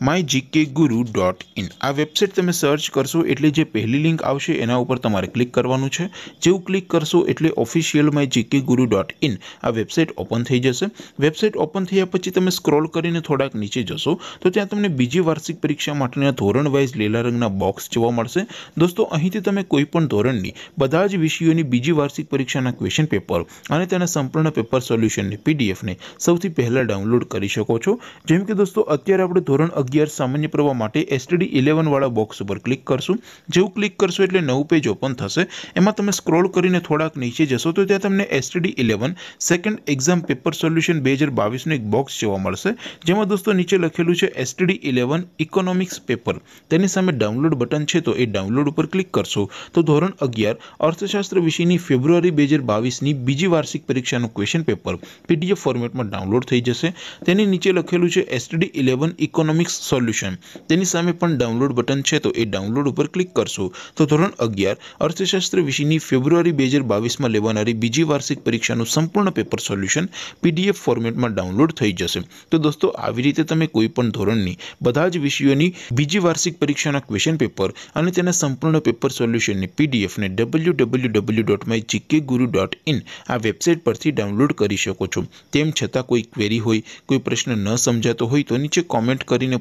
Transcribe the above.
mygkguru.in આ website તમે search કરશો એટલે જે પહેલી લિંક આવશે એના ઉપર તમારે ક્લિક કરવાનું છે જેવું ક્લિક કરશો એટલે ઓફિશિયલ mygkguru.in આ વેબસાઈટ ઓપન થઈ જશે વેબસાઈટ ઓપન થઈયા પછી તમે સ્ક્રોલ કરીને થોડાક નીચે જશો તો ત્યાં તમને બીજી વાર્ષિક પરીક્ષા મતલ્ય ધોરણ વાઈઝ લેલા રંગના બોક્સ જોવા મળશે દોસ્તો અહીંથી તમે કોઈ પણ ધોરણની બધા જ વિષયોની બીજી વાર્ષિક પરીક્ષાના ક્વેશ્ચન પેપર અને તેના સંપૂર્ણ પેપર સોલ્યુશનની પીડીએફ ને સૌથી પહેલા ડાઉનલોડ કરી શકો છો જેમ કે દોસ્તો અત્યારે આપણે ધોરણ ગિયર સામાન્ય પ્રવાહ માટે એસટીડી ઇલેવનવાળા બોક્સ ઉપર ક્લિક કરશું જેવું ક્લિક કરશો એટલે નવું પેજ ઓપન થશે એમાં તમે સ્ક્રોલ કરીને થોડાક નીચે જશો તો ત્યાં તમને STD eleven second exam paper solution બે હજાર બાવીસનું એક બોક્સ જોવા મળશે જેમાં દોસ્તો નીચે લખેલું છે એસટીડી ઇલેવન ઇકોનોમિક્સ પેપર તેની સામે ડાઉનલોડ બટન છે તો એ ડાઉનલોડ ઉપર ક્લિક કરશો તો ધોરણ અગિયાર અર્થશાસ્ત્ર વિષયની ફેબ્રુઆરી બે હજાર બાવીસની બીજી વાર્ષિક પરીક્ષાનું ક્વેશ્ચન પેપર પીડીએફ ફોર્મેટમાં ડાઉનલોડ થઈ જશે તેની નીચે લખેલું છે STD eleven economics text solution તેની સામે પણ ડાઉનલોડ બટન છે તો એ ડાઉનલોડ ઉપર ક્લિક કરશો તો ધોરણ અગિયાર અર્થશાસ્ત્ર વિષયની ફેબ્રુઆરી બે હજાર બાવીસમાં લેવાનારી બીજી વાર્ષિક પરીક્ષાનું સંપૂર્ણ પેપર સોલ્યુશન પીડીએફ ફોર્મેટમાં ડાઉનલોડ થઈ જશે તો દોસ્તો આવી રીતે તમે કોઈ પણ ધોરણની બધા જ વિષયોની બીજી વાર્ષિક પરીક્ષાના ક્વેશ્ચન પેપર અને તેના સંપૂર્ણ પેપર સોલ્યુશનની પીડીએફને W W W dot my GK guru dot in આ વેબસાઇટ પરથી ડાઉનલોડ કરી શકો છો તેમ છતાં કોઈ ક્વેરી હોય કોઈ પ્રશ્ન ન સમજાતો હોય તો નીચે કોમેન્ટ કરીને